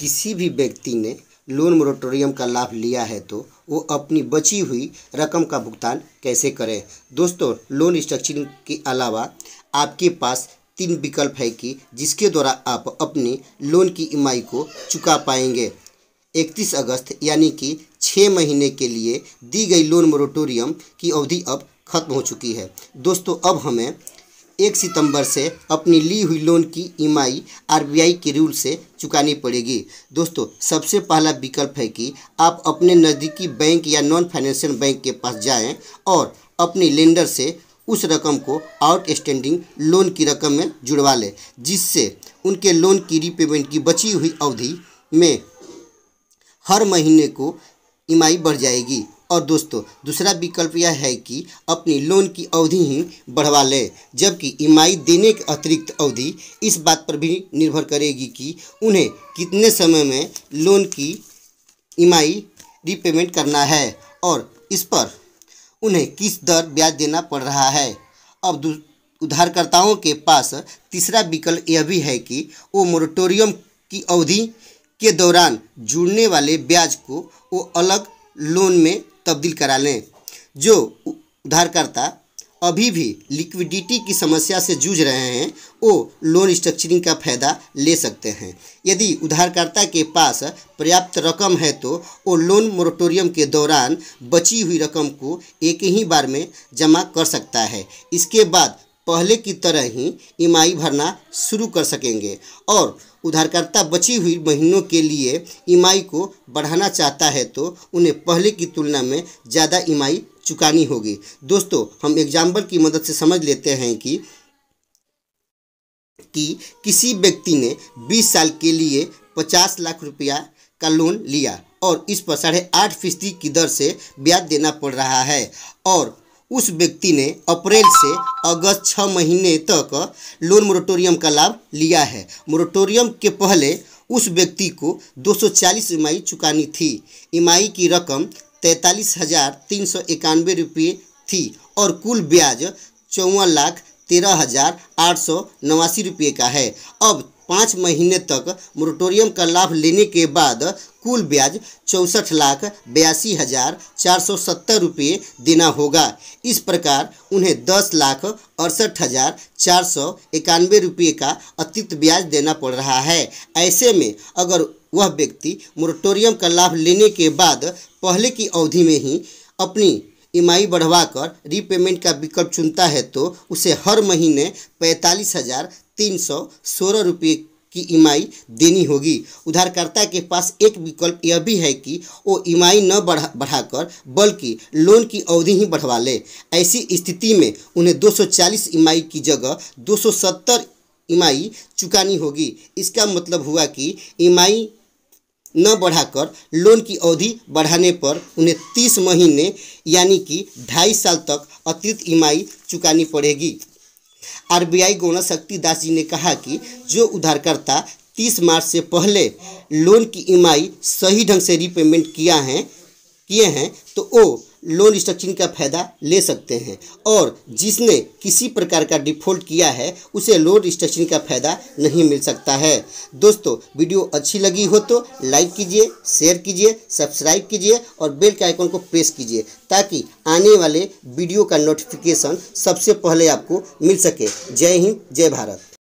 किसी भी व्यक्ति ने लोन मोरेटोरियम का लाभ लिया है तो वो अपनी बची हुई रकम का भुगतान कैसे करें दोस्तों लोन स्ट्रक्चरिंग के अलावा आपके पास तीन विकल्प है कि जिसके द्वारा आप अपनी लोन की ई को चुका पाएंगे 31 अगस्त यानी कि छः महीने के लिए दी गई लोन मोरेटोरियम की अवधि अब खत्म हो चुकी है दोस्तों अब हमें एक सितंबर से अपनी ली हुई लोन की ईमाई e आरबीआई के रूल से चुकानी पड़ेगी दोस्तों सबसे पहला विकल्प है कि आप अपने नज़दीकी बैंक या नॉन फाइनेंशियल बैंक के पास जाएं और अपने लेंडर से उस रकम को आउटस्टैंडिंग लोन की रकम में जुड़वा लें जिससे उनके लोन की रीपेमेंट की बची हुई अवधि में हर महीने को ई e बढ़ जाएगी और दोस्तों दूसरा विकल्प यह है कि अपनी लोन की अवधि ही बढ़वा लें जबकि ई देने के अतिरिक्त अवधि इस बात पर भी निर्भर करेगी कि उन्हें कितने समय में लोन की ई रीपेमेंट करना है और इस पर उन्हें किस दर ब्याज देना पड़ रहा है अब उधारकर्ताओं के पास तीसरा विकल्प यह भी है कि वो मोरिटोरियम की अवधि के दौरान जुड़ने वाले ब्याज को वो अलग लोन में तब्दील करा लें जो उधारकर्ता अभी भी लिक्विडिटी की समस्या से जूझ रहे हैं वो लोन स्ट्रक्चरिंग का फ़ायदा ले सकते हैं यदि उधारकर्ता के पास पर्याप्त रकम है तो वो लोन मोratorium के दौरान बची हुई रकम को एक ही बार में जमा कर सकता है इसके बाद पहले की तरह ही ईमाई भरना शुरू कर सकेंगे और उधारकर्ता बची हुई महीनों के लिए ईमाई को बढ़ाना चाहता है तो उन्हें पहले की तुलना में ज़्यादा ईमाई चुकानी होगी दोस्तों हम एग्जाम्पल की मदद से समझ लेते हैं कि कि किसी व्यक्ति ने 20 साल के लिए 50 लाख रुपया का लोन लिया और इस पर साढ़े आठ फीसदी की दर से ब्याज देना पड़ रहा है और उस व्यक्ति ने अप्रैल से अगस्त छः महीने तक लोन मोरेटोरियम का लाभ लिया है मोरेटोरियम के पहले उस व्यक्ति को 240 ईमाई चुकानी थी ईमाई की रकम तैंतालीस हज़ार तीन सौ इक्यानवे रुपये थी और कुल ब्याज चौवन लाख तेरह हज़ार आठ सौ नवासी रुपये का है अब पाँच महीने तक मोरटोरियम का लाभ लेने के बाद कुल ब्याज चौंसठ लाख बयासी हज़ार चार सौ सत्तर रुपये देना होगा इस प्रकार उन्हें दस लाख अड़सठ हज़ार चार सौ इक्यानवे रुपये का अतिरिक्त ब्याज देना पड़ रहा है ऐसे में अगर वह व्यक्ति मोरटोरियम का लाभ लेने के बाद पहले की अवधि में ही अपनी बढ़वा बढ़वाकर रीपेमेंट का विकल्प चुनता है तो उसे हर महीने पैंतालीस हज़ार तीन सौ सोलह रुपये की आई देनी होगी उधारकर्ता के पास एक विकल्प यह भी है कि वो ईमाई न बढ़ा बढ़ाकर बल्कि लोन की अवधि ही बढ़वा ले ऐसी स्थिति में उन्हें 240 आई की जगह 270 आई चुकानी होगी इसका मतलब हुआ कि ईमाई न बढ़ाकर लोन की अवधि बढ़ाने पर उन्हें तीस महीने यानी कि ढाई साल तक अतिरिक्त ईमाई चुकानी पड़ेगी आरबीआई गौना शक्ति दास जी ने कहा कि जो उधारकर्ता 30 मार्च से पहले लोन की ईमाई सही ढंग से रिपेमेंट किया है किए हैं तो वो लोन स्ट्रक्चरिंग का फ़ायदा ले सकते हैं और जिसने किसी प्रकार का डिफ़ॉल्ट किया है उसे लोन स्ट्रक्चरिंग का फ़ायदा नहीं मिल सकता है दोस्तों वीडियो अच्छी लगी हो तो लाइक कीजिए शेयर कीजिए सब्सक्राइब कीजिए और बेल के आइकॉन को प्रेस कीजिए ताकि आने वाले वीडियो का नोटिफिकेशन सबसे पहले आपको मिल सके जय हिंद जय भारत